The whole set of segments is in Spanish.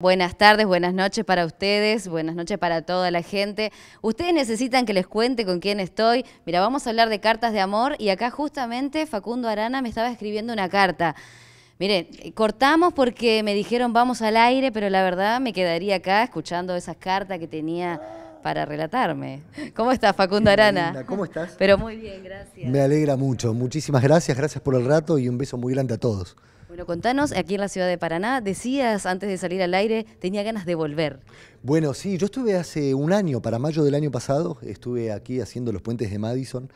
Buenas tardes, buenas noches para ustedes, buenas noches para toda la gente. Ustedes necesitan que les cuente con quién estoy. Mira, vamos a hablar de cartas de amor y acá justamente Facundo Arana me estaba escribiendo una carta. Mire, cortamos porque me dijeron vamos al aire, pero la verdad me quedaría acá escuchando esas cartas que tenía para relatarme. ¿Cómo estás, Facundo Arana? ¿Cómo estás? Pero muy bien, gracias. Me alegra mucho. Muchísimas gracias, gracias por el rato y un beso muy grande a todos. Bueno, contanos, aquí en la ciudad de Paraná, decías antes de salir al aire, tenía ganas de volver. Bueno, sí, yo estuve hace un año, para mayo del año pasado, estuve aquí haciendo los puentes de Madison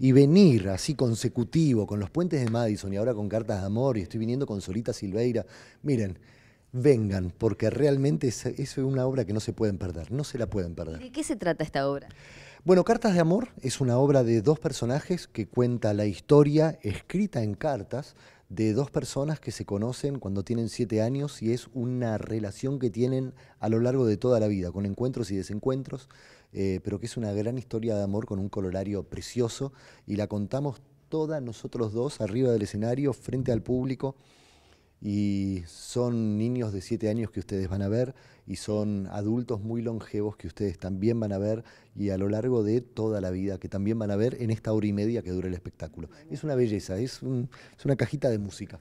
y venir así consecutivo con los puentes de Madison y ahora con Cartas de Amor y estoy viniendo con Solita Silveira, miren, vengan, porque realmente eso es una obra que no se pueden perder, no se la pueden perder. ¿De qué se trata esta obra? Bueno, Cartas de Amor es una obra de dos personajes que cuenta la historia escrita en cartas de dos personas que se conocen cuando tienen siete años y es una relación que tienen a lo largo de toda la vida, con encuentros y desencuentros, eh, pero que es una gran historia de amor con un colorario precioso y la contamos todas nosotros dos arriba del escenario, frente al público y son niños de 7 años que ustedes van a ver y son adultos muy longevos que ustedes también van a ver y a lo largo de toda la vida que también van a ver en esta hora y media que dura el espectáculo. Es una belleza, es, es una cajita de música.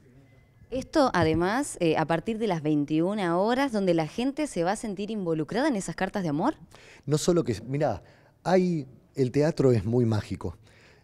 Esto además eh, a partir de las 21 horas donde la gente se va a sentir involucrada en esas cartas de amor. No solo que, mira hay, el teatro es muy mágico.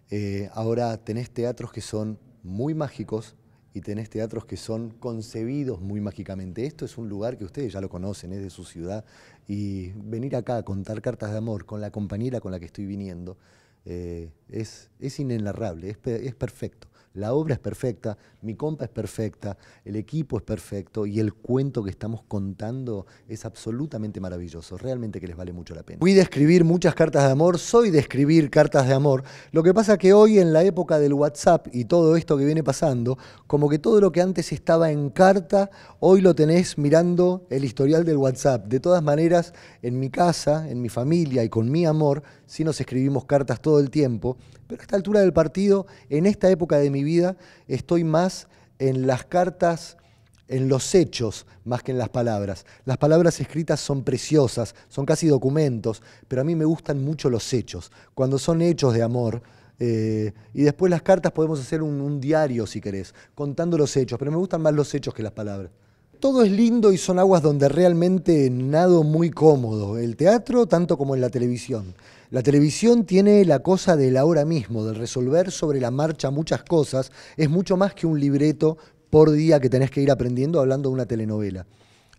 Eh, ahora tenés teatros que son muy mágicos, y tenés teatros que son concebidos muy mágicamente. Esto es un lugar que ustedes ya lo conocen, es de su ciudad, y venir acá a contar cartas de amor con la compañera con la que estoy viniendo eh, es, es inenarrable, es perfecto. La obra es perfecta, mi compa es perfecta, el equipo es perfecto y el cuento que estamos contando es absolutamente maravilloso. Realmente que les vale mucho la pena. Fui de escribir muchas cartas de amor, soy de escribir cartas de amor. Lo que pasa que hoy en la época del WhatsApp y todo esto que viene pasando, como que todo lo que antes estaba en carta, hoy lo tenés mirando el historial del WhatsApp. De todas maneras, en mi casa, en mi familia y con mi amor, sí nos escribimos cartas todo el tiempo, pero a esta altura del partido, en esta época de mi vida, estoy más en las cartas, en los hechos, más que en las palabras. Las palabras escritas son preciosas, son casi documentos, pero a mí me gustan mucho los hechos, cuando son hechos de amor. Eh, y después las cartas podemos hacer un, un diario, si querés, contando los hechos, pero me gustan más los hechos que las palabras todo es lindo y son aguas donde realmente nado muy cómodo, el teatro tanto como en la televisión. La televisión tiene la cosa del ahora mismo, del resolver sobre la marcha muchas cosas. Es mucho más que un libreto por día que tenés que ir aprendiendo hablando de una telenovela.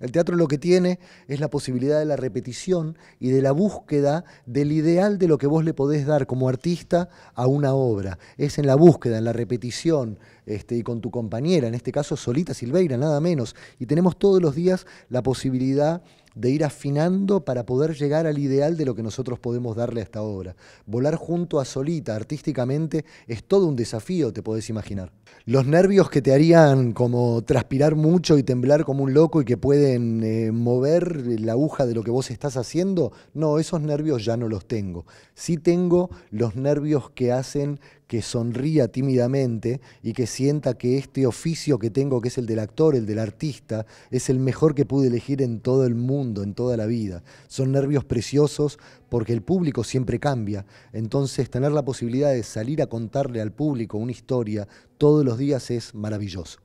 El teatro lo que tiene es la posibilidad de la repetición y de la búsqueda del ideal de lo que vos le podés dar como artista a una obra. Es en la búsqueda, en la repetición, este, y con tu compañera, en este caso Solita Silveira, nada menos. Y tenemos todos los días la posibilidad de ir afinando para poder llegar al ideal de lo que nosotros podemos darle a esta obra. Volar junto a Solita artísticamente es todo un desafío, te podés imaginar. Los nervios que te harían como transpirar mucho y temblar como un loco y que pueden eh, mover la aguja de lo que vos estás haciendo, no, esos nervios ya no los tengo. Sí tengo los nervios que hacen que sonría tímidamente y que sienta que este oficio que tengo, que es el del actor, el del artista, es el mejor que pude elegir en todo el mundo, en toda la vida. Son nervios preciosos porque el público siempre cambia. Entonces, tener la posibilidad de salir a contarle al público una historia todos los días es maravilloso.